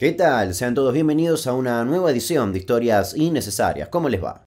¿Qué tal? Sean todos bienvenidos a una nueva edición de Historias Innecesarias. ¿Cómo les va?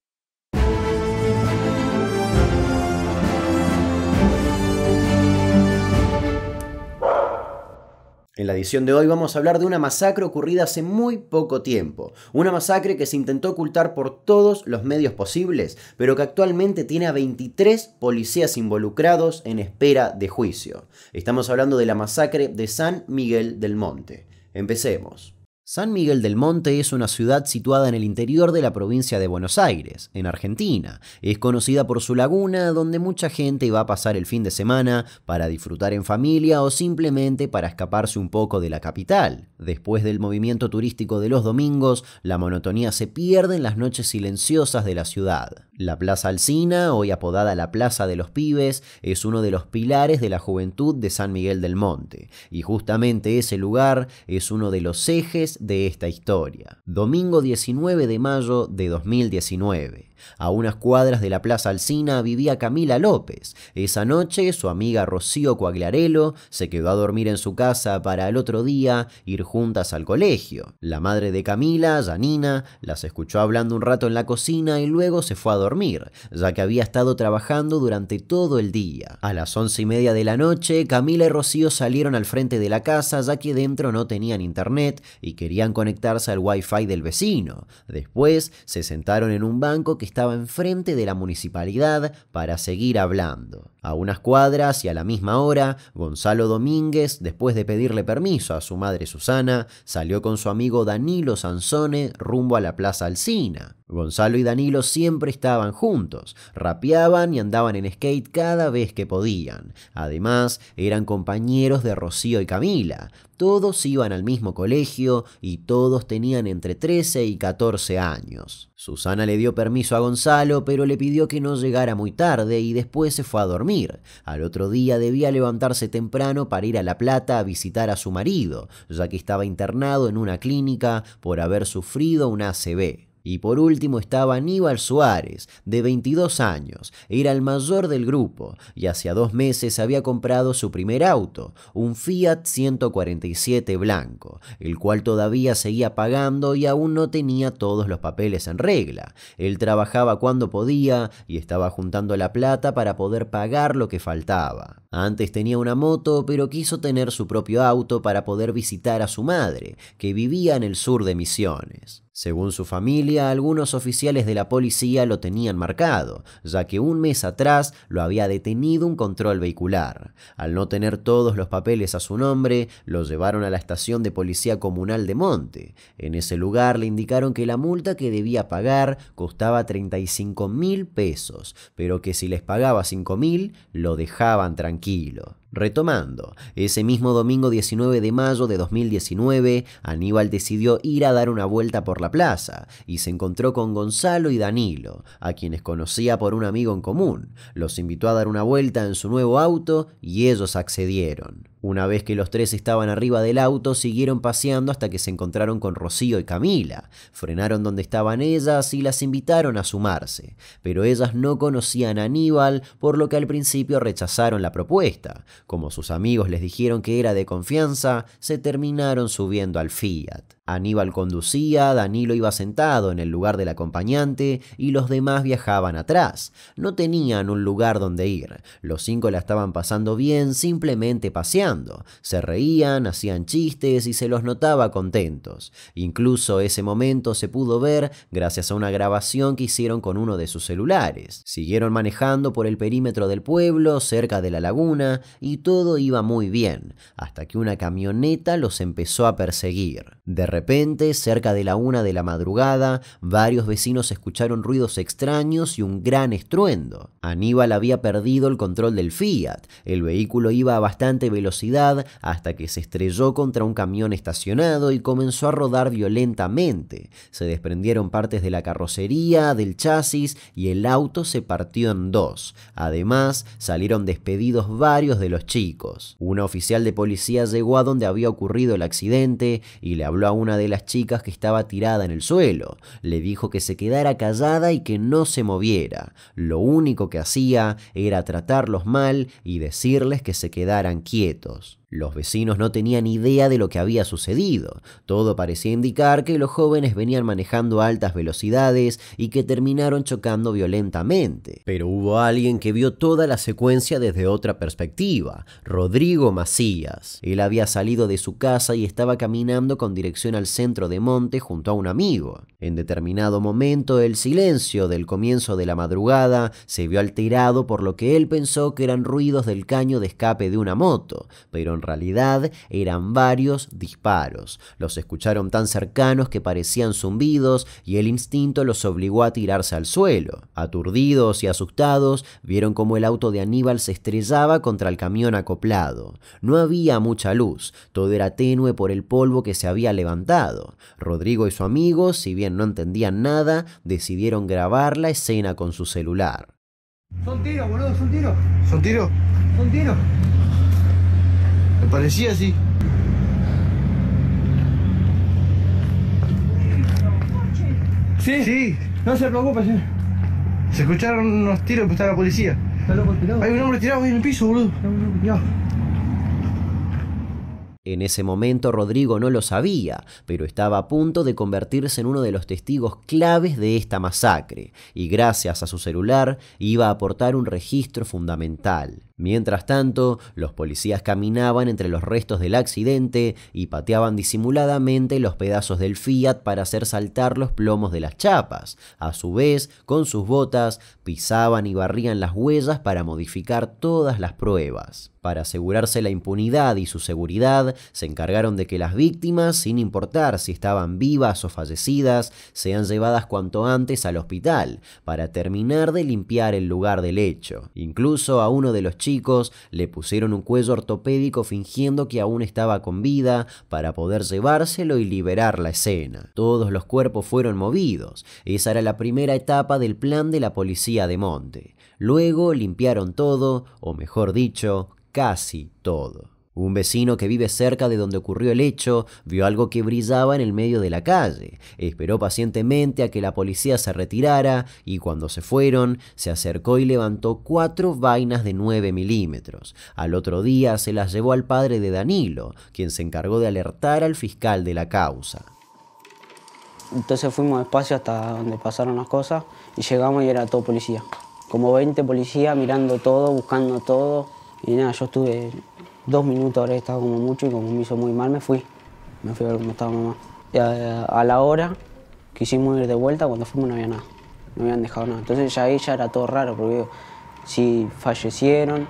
En la edición de hoy vamos a hablar de una masacre ocurrida hace muy poco tiempo, una masacre que se intentó ocultar por todos los medios posibles, pero que actualmente tiene a 23 policías involucrados en espera de juicio. Estamos hablando de la masacre de San Miguel del Monte. Empecemos. San Miguel del Monte es una ciudad situada en el interior de la provincia de Buenos Aires, en Argentina. Es conocida por su laguna, donde mucha gente va a pasar el fin de semana para disfrutar en familia o simplemente para escaparse un poco de la capital. Después del movimiento turístico de los domingos, la monotonía se pierde en las noches silenciosas de la ciudad. La Plaza Alcina, hoy apodada la Plaza de los Pibes, es uno de los pilares de la juventud de San Miguel del Monte, y justamente ese lugar es uno de los ejes de esta historia, domingo 19 de mayo de 2019. A unas cuadras de la Plaza Alcina vivía Camila López. Esa noche su amiga Rocío Coaglarelo se quedó a dormir en su casa para el otro día ir juntas al colegio. La madre de Camila, Janina, las escuchó hablando un rato en la cocina y luego se fue a dormir, ya que había estado trabajando durante todo el día. A las once y media de la noche, Camila y Rocío salieron al frente de la casa ya que dentro no tenían internet y querían conectarse al wifi del vecino. Después se sentaron en un banco que estaba enfrente de la municipalidad para seguir hablando. A unas cuadras y a la misma hora, Gonzalo Domínguez, después de pedirle permiso a su madre Susana, salió con su amigo Danilo Sansone rumbo a la Plaza Alcina. Gonzalo y Danilo siempre estaban juntos, rapeaban y andaban en skate cada vez que podían. Además, eran compañeros de Rocío y Camila. Todos iban al mismo colegio y todos tenían entre 13 y 14 años. Susana le dio permiso a Gonzalo, pero le pidió que no llegara muy tarde y después se fue a dormir. Al otro día debía levantarse temprano para ir a La Plata a visitar a su marido, ya que estaba internado en una clínica por haber sufrido un ACV. Y por último estaba Aníbal Suárez, de 22 años, era el mayor del grupo y hace dos meses había comprado su primer auto, un Fiat 147 blanco, el cual todavía seguía pagando y aún no tenía todos los papeles en regla. Él trabajaba cuando podía y estaba juntando la plata para poder pagar lo que faltaba. Antes tenía una moto, pero quiso tener su propio auto para poder visitar a su madre, que vivía en el sur de Misiones. Según su familia, algunos oficiales de la policía lo tenían marcado, ya que un mes atrás lo había detenido un control vehicular. Al no tener todos los papeles a su nombre, lo llevaron a la estación de policía comunal de Monte. En ese lugar le indicaron que la multa que debía pagar costaba 35 mil pesos, pero que si les pagaba 5 mil, lo dejaban tranquilo. Retomando, ese mismo domingo 19 de mayo de 2019, Aníbal decidió ir a dar una vuelta por la plaza y se encontró con Gonzalo y Danilo, a quienes conocía por un amigo en común. Los invitó a dar una vuelta en su nuevo auto y ellos accedieron. Una vez que los tres estaban arriba del auto, siguieron paseando hasta que se encontraron con Rocío y Camila. Frenaron donde estaban ellas y las invitaron a sumarse, pero ellas no conocían a Aníbal, por lo que al principio rechazaron la propuesta. Como sus amigos les dijeron que era de confianza, se terminaron subiendo al Fiat. Aníbal conducía, Danilo iba sentado en el lugar del acompañante y los demás viajaban atrás. No tenían un lugar donde ir. Los cinco la estaban pasando bien simplemente paseando. Se reían, hacían chistes y se los notaba contentos. Incluso ese momento se pudo ver gracias a una grabación que hicieron con uno de sus celulares. Siguieron manejando por el perímetro del pueblo, cerca de la laguna, y todo iba muy bien, hasta que una camioneta los empezó a perseguir. De repente, cerca de la una de la madrugada, varios vecinos escucharon ruidos extraños y un gran estruendo. Aníbal había perdido el control del Fiat. El vehículo iba a bastante velocidad hasta que se estrelló contra un camión estacionado y comenzó a rodar violentamente. Se desprendieron partes de la carrocería, del chasis y el auto se partió en dos. Además, salieron despedidos varios de los chicos. Un oficial de policía llegó a donde había ocurrido el accidente y le habló a una de las chicas que estaba tirada en el suelo. Le dijo que se quedara callada y que no se moviera. Lo único que hacía era tratarlos mal y decirles que se quedaran quietos. Los vecinos no tenían idea de lo que había sucedido. Todo parecía indicar que los jóvenes venían manejando a altas velocidades y que terminaron chocando violentamente. Pero hubo alguien que vio toda la secuencia desde otra perspectiva, Rodrigo Macías. Él había salido de su casa y estaba caminando con dirección al centro de Monte junto a un amigo. En determinado momento el silencio del comienzo de la madrugada se vio alterado por lo que él pensó que eran ruidos del caño de escape de una moto, pero en realidad eran varios disparos. Los escucharon tan cercanos que parecían zumbidos y el instinto los obligó a tirarse al suelo. Aturdidos y asustados, vieron cómo el auto de Aníbal se estrellaba contra el camión acoplado. No había mucha luz, todo era tenue por el polvo que se había levantado. Rodrigo y su amigo, si bien no entendían nada, decidieron grabar la escena con su celular. Son tiros, boludo, son tiros. Son tiros. Son tiros. Me parecía así. ¿Sí? Sí. No se preocupe, señor. Se escucharon unos tiros que está la policía. Está loco tirado. Hay un hombre tirado ahí en el piso, boludo. En ese momento Rodrigo no lo sabía, pero estaba a punto de convertirse en uno de los testigos claves de esta masacre, y gracias a su celular iba a aportar un registro fundamental. Mientras tanto, los policías caminaban entre los restos del accidente y pateaban disimuladamente los pedazos del Fiat para hacer saltar los plomos de las chapas. A su vez, con sus botas, pisaban y barrían las huellas para modificar todas las pruebas. Para asegurarse la impunidad y su seguridad, se encargaron de que las víctimas, sin importar si estaban vivas o fallecidas, sean llevadas cuanto antes al hospital, para terminar de limpiar el lugar del hecho. Incluso a uno de los chicos le pusieron un cuello ortopédico fingiendo que aún estaba con vida para poder llevárselo y liberar la escena. Todos los cuerpos fueron movidos. Esa era la primera etapa del plan de la policía de Monte. Luego limpiaron todo, o mejor dicho, casi todo. Un vecino que vive cerca de donde ocurrió el hecho vio algo que brillaba en el medio de la calle. Esperó pacientemente a que la policía se retirara y cuando se fueron se acercó y levantó cuatro vainas de 9 milímetros. Al otro día se las llevó al padre de Danilo, quien se encargó de alertar al fiscal de la causa. Entonces fuimos despacio hasta donde pasaron las cosas y llegamos y era todo policía. Como 20 policías mirando todo, buscando todo y nada, yo estuve dos minutos, he estaba como mucho y como me hizo muy mal, me fui. Me fui a ver cómo estaba mamá. Y a, la hora quisimos ir de vuelta, cuando fuimos no había nada, no habían dejado nada. Entonces ya ahí ya era todo raro, porque si fallecieron,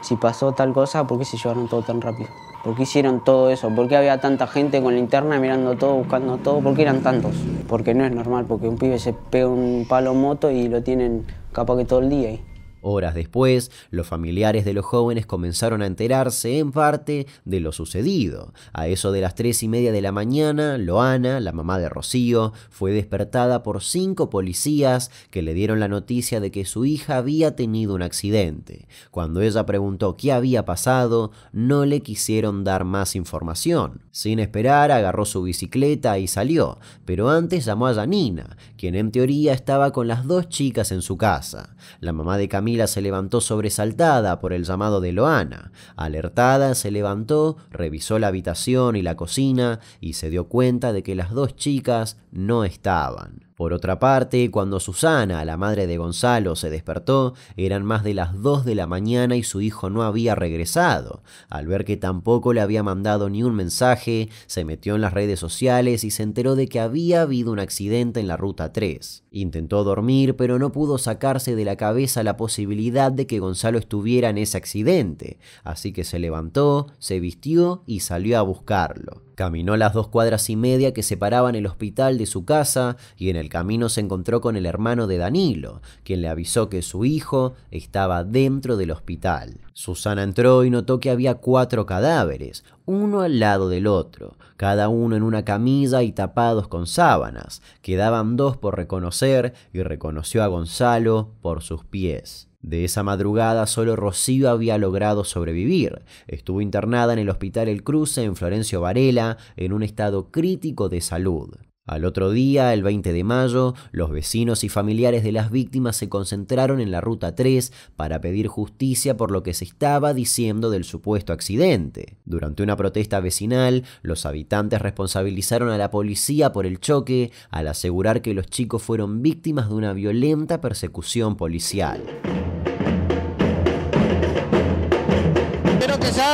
si pasó tal cosa, ¿por qué se llevaron todo tan rápido? ¿Por qué hicieron todo eso? ¿Por qué había tanta gente con linterna mirando todo, buscando todo? ¿Por qué eran tantos? Porque no es normal, porque un pibe se pega un palo moto y lo tienen capaz que todo el día ahí. Horas después, los familiares de los jóvenes comenzaron a enterarse, en parte, de lo sucedido. A eso de las tres y media de la mañana, Loana, la mamá de Rocío, fue despertada por cinco policías que le dieron la noticia de que su hija había tenido un accidente. Cuando ella preguntó qué había pasado, no le quisieron dar más información. Sin esperar, agarró su bicicleta y salió, pero antes llamó a Janina, quien en teoría estaba con las dos chicas en su casa. La mamá de Camila se levantó sobresaltada por el llamado de Loana. Alertada, se levantó, revisó la habitación y la cocina y se dio cuenta de que las dos chicas no estaban. Por otra parte, cuando Susana, la madre de Gonzalo, se despertó, eran más de las 2 de la mañana y su hijo no había regresado. Al ver que tampoco le había mandado ni un mensaje, se metió en las redes sociales y se enteró de que había habido un accidente en la ruta 3. Intentó dormir, pero no pudo sacarse de la cabeza la posibilidad de que Gonzalo estuviera en ese accidente, así que se levantó, se vistió y salió a buscarlo. Caminó las dos cuadras y media que separaban el hospital de su casa y en el camino se encontró con el hermano de Danilo, quien le avisó que su hijo estaba dentro del hospital. Susana entró y notó que había cuatro cadáveres, uno al lado del otro, cada uno en una camilla y tapados con sábanas. Quedaban dos por reconocer y reconoció a Gonzalo por sus pies. De esa madrugada solo Rocío había logrado sobrevivir. Estuvo internada en el Hospital El Cruce en Florencio Varela en un estado crítico de salud. Al otro día, el 20 de mayo, los vecinos y familiares de las víctimas se concentraron en la Ruta 3 para pedir justicia por lo que se estaba diciendo del supuesto accidente. Durante una protesta vecinal, los habitantes responsabilizaron a la policía por el choque al asegurar que los chicos fueron víctimas de una violenta persecución policial.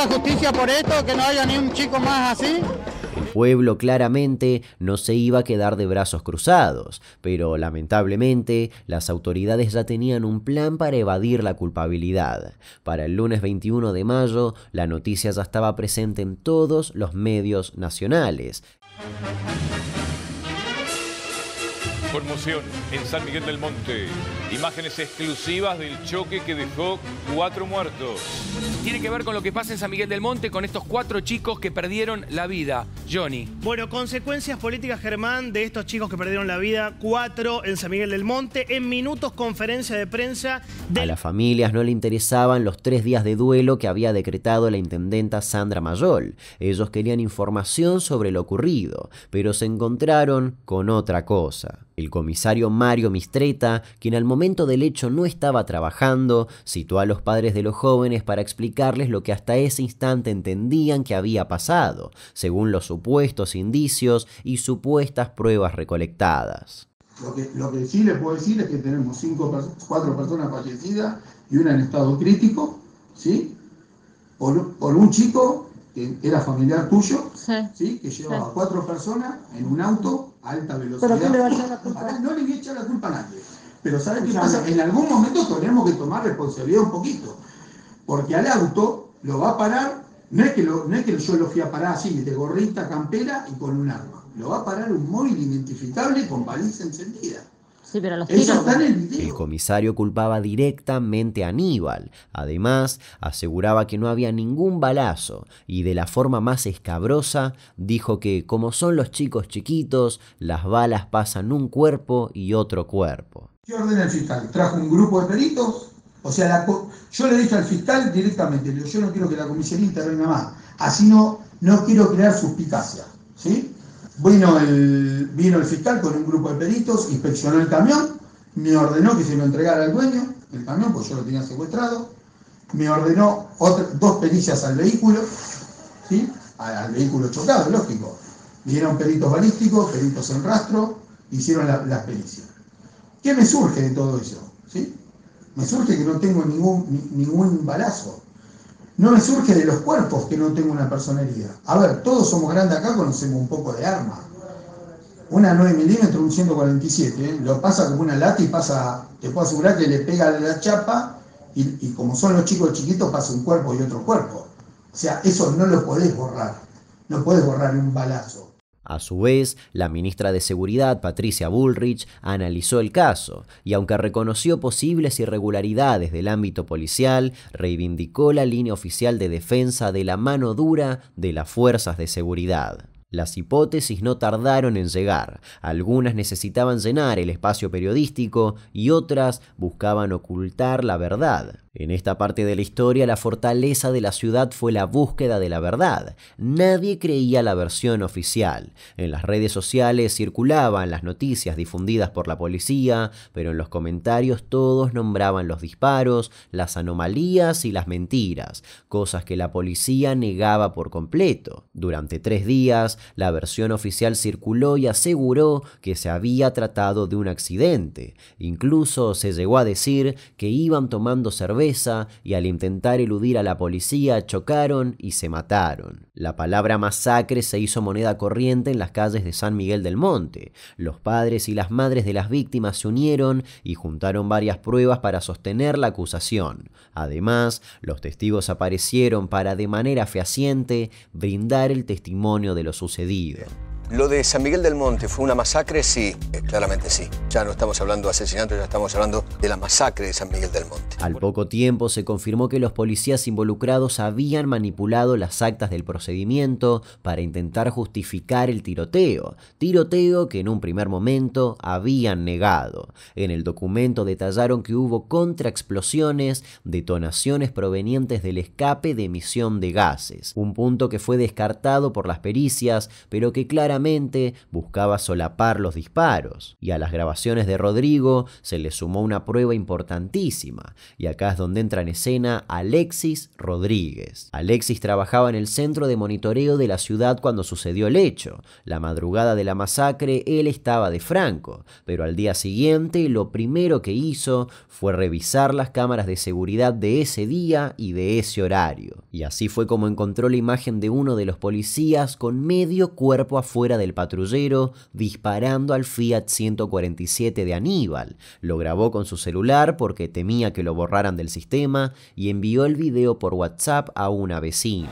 justicia por esto, que no haya ni un chico más así. El pueblo claramente no se iba a quedar de brazos cruzados, pero lamentablemente las autoridades ya tenían un plan para evadir la culpabilidad. Para el lunes 21 de mayo, la noticia ya estaba presente en todos los medios nacionales. Conmoción en San Miguel del Monte. Imágenes exclusivas del choque que dejó cuatro muertos. Tiene que ver con lo que pasa en San Miguel del Monte con estos cuatro chicos que perdieron la vida. Johnny. Bueno, consecuencias políticas, Germán, de estos chicos que perdieron la vida. Cuatro en San Miguel del Monte. En minutos, conferencia de prensa. De... A las familias no le interesaban los tres días de duelo que había decretado la intendenta Sandra Mayol. Ellos querían información sobre lo ocurrido, pero se encontraron con otra cosa. El comisario Mario Mistreta, quien al momento del hecho no estaba trabajando, citó a los padres de los jóvenes para explicarles lo que hasta ese instante entendían que había pasado, según los supuestos indicios y supuestas pruebas recolectadas. Lo que, sí les puedo decir es que tenemos cinco, cuatro personas fallecidas y una en estado crítico, ¿sí? Por, un chico que era familiar tuyo, sí. que llevaba cuatro personas en un auto alta velocidad. ¿Pero no le voy a echar la culpa a nadie. Pero ¿sabe qué pasa? En algún momento tenemos que tomar responsabilidad un poquito. Porque al auto lo va a parar, no es que, no es que yo lo fui a parar así, de gorrita, campera y con un arma. Lo va a parar un móvil identificable con baliza encendida el comisario culpaba directamente a Aníbal. Además, aseguraba que no había ningún balazo y de la forma más escabrosa dijo que como son los chicos chiquitos, las balas pasan un cuerpo y otro cuerpo. ¿Qué ordena el fiscal? ¿Trajo un grupo de peritos? O sea, yo le dije al fiscal directamente, yo no quiero que la comisaría intervenga más, así no, no quiero crear suspicacia, ¿sí? Vino el, vino el fiscal con un grupo de peritos, inspeccionó el camión, me ordenó que se lo entregara al dueño, el camión, pues yo lo tenía secuestrado, me ordenó dos pericias al vehículo, al, vehículo chocado, lógico. Vieron peritos balísticos, peritos en rastro, hicieron las pericias. ¿Qué me surge de todo eso? ¿Sí? Me surge que no tengo ningún, ningún balazo, no me surge de los cuerpos que no tengo una personería. A ver, todos somos grandes acá, conocemos un poco de arma. Una 9 milímetros, un 147, ¿eh? lo pasa como una lata y pasa, te puedo asegurar que le pega la chapa y, y, como son los chicos chiquitos pasa un cuerpo y otro cuerpo. O sea, eso no lo podés borrar, no podés borrar un balazo. A su vez, la ministra de Seguridad, Patricia Bullrich, analizó el caso y, aunque reconoció posibles irregularidades del ámbito policial, reivindicó la línea oficial de defensa de la mano dura de las fuerzas de seguridad. Las hipótesis no tardaron en llegar, algunas necesitaban llenar el espacio periodístico y otras buscaban ocultar la verdad. En esta parte de la historia, la fortaleza de la ciudad fue la búsqueda de la verdad. Nadie creía la versión oficial. En las redes sociales circulaban las noticias difundidas por la policía, pero en los comentarios todos nombraban los disparos, las anomalías y las mentiras, cosas que la policía negaba por completo. Durante tres días, la versión oficial circuló y aseguró que se había tratado de un accidente. Incluso se llegó a decir que iban tomando cerveza y al intentar eludir a la policía chocaron y se mataron. La palabra masacre se hizo moneda corriente en las calles de San Miguel del Monte. Los padres y las madres de las víctimas se unieron y juntaron varias pruebas para sostener la acusación. Además, los testigos aparecieron para de manera fehaciente brindar el testimonio de lo sucedido. ¿Lo de San Miguel del Monte fue una masacre? Sí, eh, claramente sí. Ya no estamos hablando de asesinato, ya estamos hablando de la masacre de San Miguel del Monte. Al poco tiempo se confirmó que los policías involucrados habían manipulado las actas del procedimiento para intentar justificar el tiroteo, tiroteo que en un primer momento habían negado. En el documento detallaron que hubo contraexplosiones, detonaciones provenientes del escape de emisión de gases, un punto que fue descartado por las pericias, pero que claramente buscaba solapar los disparos. Y a las grabaciones de Rodrigo se le sumó una prueba importantísima, y acá es donde entra en escena Alexis Rodríguez. Alexis trabajaba en el centro de monitoreo de la ciudad cuando sucedió el hecho. La madrugada de la masacre él estaba de Franco, pero al día siguiente lo primero que hizo fue revisar las cámaras de seguridad de ese día y de ese horario. Y así fue como encontró la imagen de uno de los policías con medio cuerpo afuera del patrullero disparando al Fiat 147 de Aníbal. Lo grabó con su celular porque temía que lo borraran del sistema y envió el video por WhatsApp a una vecina.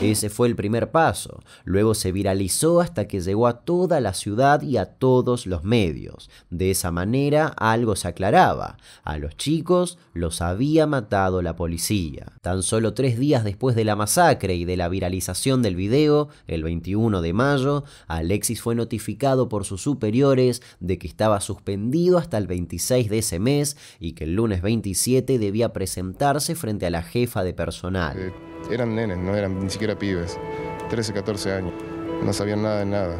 Ese fue el primer paso. Luego se viralizó hasta que llegó a toda la ciudad y a todos los medios. De esa manera algo se aclaraba. A los chicos los había matado la policía. Tan solo tres días después de la masacre y de la viralización del video, el 21 de mayo, Alexis fue notificado por sus superiores de que estaba suspendido hasta el 26 de ese mes y que el lunes 27 debía presentarse frente a la jefa de personal. Eh, eran nenes, no eran ni siquiera pibes. 13, 14 años. No sabían nada de nada.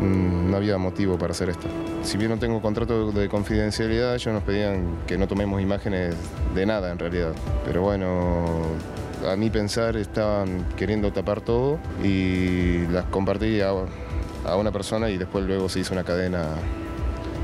Mm, no había motivo para hacer esto. Si bien no tengo contrato de confidencialidad, ellos nos pedían que no tomemos imágenes de nada en realidad. Pero bueno, a mi pensar estaban queriendo tapar todo y las compartí a, a una persona y después luego se hizo una cadena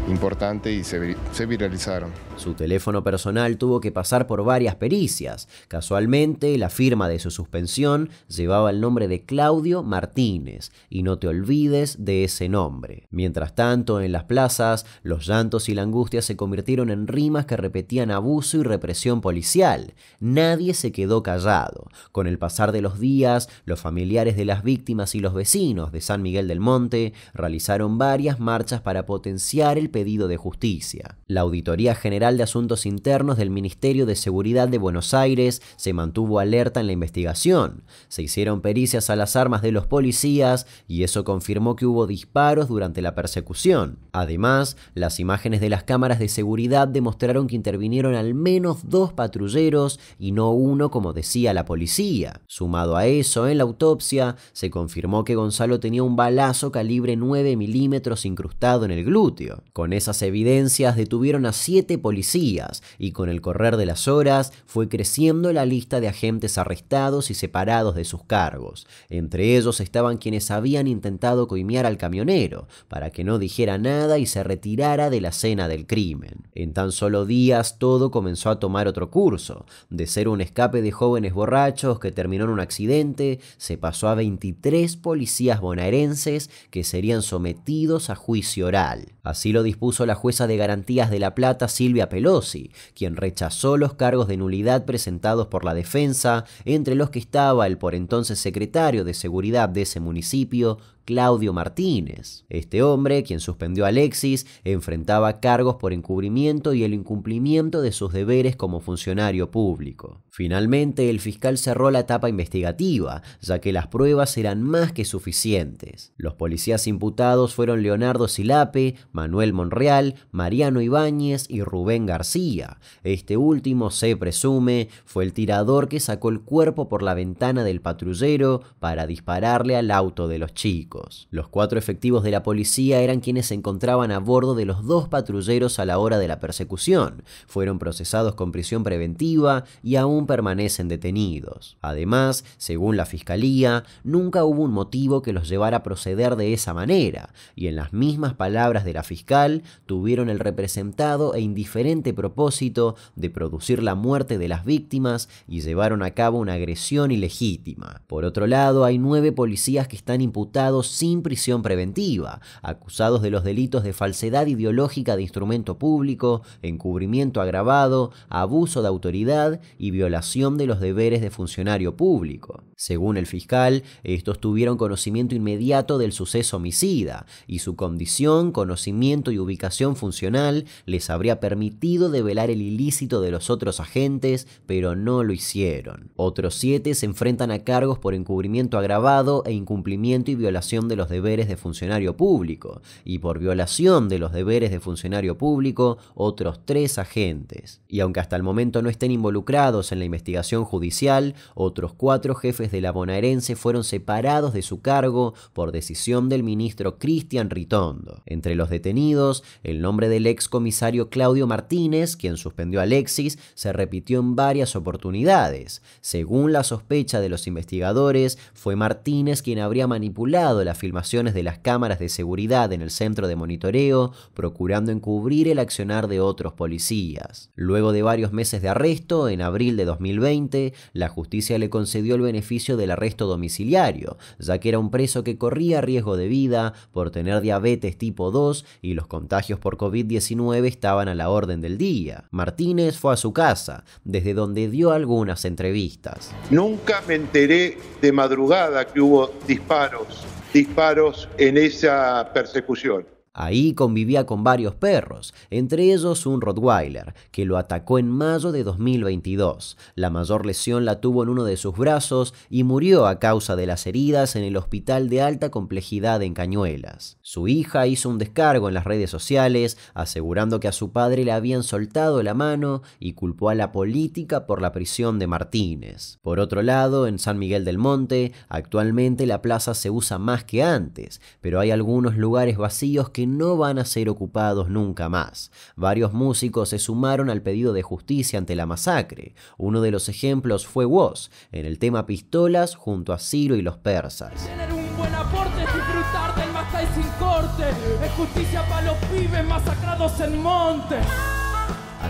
importante y se, viralizaron. Su teléfono personal tuvo que pasar por varias pericias. Casualmente, la firma de su suspensión llevaba el nombre de Claudio Martínez, y no te olvides de ese nombre. Mientras tanto, en las plazas, los llantos y la angustia se convirtieron en rimas que repetían abuso y represión policial. Nadie se quedó callado. Con el pasar de los días, los familiares de las víctimas y los vecinos de San Miguel del Monte realizaron varias marchas para potenciar el pedido de justicia. La Auditoría General de Asuntos Internos del Ministerio de Seguridad de Buenos Aires se mantuvo alerta en la investigación. Se hicieron pericias a las armas de los policías y eso confirmó que hubo disparos durante la persecución. Además, las imágenes de las cámaras de seguridad demostraron que intervinieron al menos dos patrulleros y no uno como decía la policía. Sumado a eso, en la autopsia se confirmó que Gonzalo tenía un balazo calibre 9 milímetros incrustado en el glúteo. Con esas evidencias detuvieron a siete policías y con el correr de las horas fue creciendo la lista de agentes arrestados y separados de sus cargos. Entre ellos estaban quienes habían intentado coimiar al camionero para que no dijera nada y se retirara de la escena del crimen. En tan solo días todo comenzó a tomar otro curso. De ser un escape de jóvenes borrachos que terminó en un accidente, se pasó a 23 policías bonaerenses que serían sometidos a juicio oral. Así lo puso la jueza de garantías de La Plata, Silvia Pelosi, quien rechazó los cargos de nulidad presentados por la defensa, entre los que estaba el por entonces secretario de Seguridad de ese municipio, Claudio Martínez. Este hombre, quien suspendió a Alexis, enfrentaba cargos por encubrimiento y el incumplimiento de sus deberes como funcionario público. Finalmente, el fiscal cerró la etapa investigativa, ya que las pruebas eran más que suficientes. Los policías imputados fueron Leonardo Silape, Manuel Monreal, Mariano Ibáñez y Rubén García. Este último, se presume, fue el tirador que sacó el cuerpo por la ventana del patrullero para dispararle al auto de los chicos. Los cuatro efectivos de la policía eran quienes se encontraban a bordo de los dos patrulleros a la hora de la persecución. Fueron procesados con prisión preventiva y aún permanecen detenidos. Además, según la fiscalía, nunca hubo un motivo que los llevara a proceder de esa manera, y en las mismas palabras de la fiscal, tuvieron el representado e indiferente propósito de producir la muerte de las víctimas y llevaron a cabo una agresión ilegítima. Por otro lado, hay nueve policías que están imputados sin prisión preventiva, acusados de los delitos de falsedad ideológica de instrumento público, encubrimiento agravado, abuso de autoridad y violación de los deberes de funcionario público. Según el fiscal, estos tuvieron conocimiento inmediato del suceso homicida y su condición, conocimiento y ubicación funcional les habría permitido develar el ilícito de los otros agentes, pero no lo hicieron. Otros siete se enfrentan a cargos por encubrimiento agravado e incumplimiento y violación de los deberes de funcionario público y por violación de los deberes de funcionario público otros tres agentes. Y aunque hasta el momento no estén involucrados en la investigación judicial, otros cuatro jefes de la bonaerense fueron separados de su cargo por decisión del ministro Cristian Ritondo. Entre los detenidos, el nombre del ex comisario Claudio Martínez, quien suspendió a Alexis, se repitió en varias oportunidades. Según la sospecha de los investigadores, fue Martínez quien habría manipulado las filmaciones de las cámaras de seguridad en el centro de monitoreo, procurando encubrir el accionar de otros policías. Luego de varios meses de arresto, en abril de 2020, la justicia le concedió el beneficio del arresto domiciliario, ya que era un preso que corría riesgo de vida por tener diabetes tipo 2 y los contagios por COVID-19 estaban a la orden del día. Martínez fue a su casa, desde donde dio algunas entrevistas. Nunca me enteré de madrugada que hubo disparos disparos en esa persecución. Ahí convivía con varios perros, entre ellos un Rottweiler, que lo atacó en mayo de 2022. La mayor lesión la tuvo en uno de sus brazos y murió a causa de las heridas en el hospital de alta complejidad en Cañuelas. Su hija hizo un descargo en las redes sociales, asegurando que a su padre le habían soltado la mano y culpó a la política por la prisión de Martínez. Por otro lado, en San Miguel del Monte, actualmente la plaza se usa más que antes, pero hay algunos lugares vacíos que no van a ser ocupados nunca más. Varios músicos se sumaron al pedido de justicia ante la masacre. Uno de los ejemplos fue Woz, en el tema Pistolas junto a Ciro y los persas. Tener un buen aporte es disfrutar del sin corte, es justicia para los pibes masacrados en montes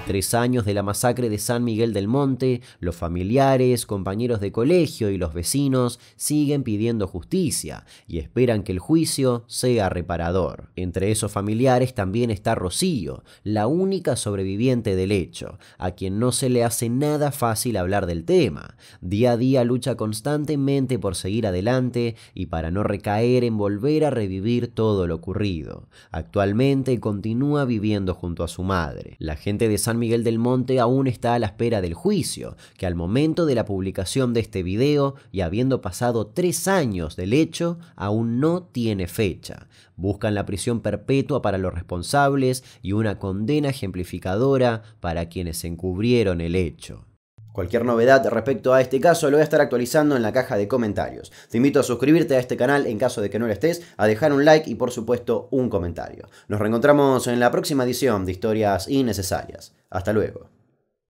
tres años de la masacre de San Miguel del Monte, los familiares, compañeros de colegio y los vecinos siguen pidiendo justicia y esperan que el juicio sea reparador. Entre esos familiares también está Rocío, la única sobreviviente del hecho, a quien no se le hace nada fácil hablar del tema. Día a día lucha constantemente por seguir adelante y para no recaer en volver a revivir todo lo ocurrido. Actualmente continúa viviendo junto a su madre. La gente de San Miguel del Monte aún está a la espera del juicio, que al momento de la publicación de este video y habiendo pasado tres años del hecho, aún no tiene fecha. Buscan la prisión perpetua para los responsables y una condena ejemplificadora para quienes encubrieron el hecho. Cualquier novedad respecto a este caso lo voy a estar actualizando en la caja de comentarios. Te invito a suscribirte a este canal en caso de que no lo estés, a dejar un like y por supuesto un comentario. Nos reencontramos en la próxima edición de Historias Innecesarias. Hasta luego.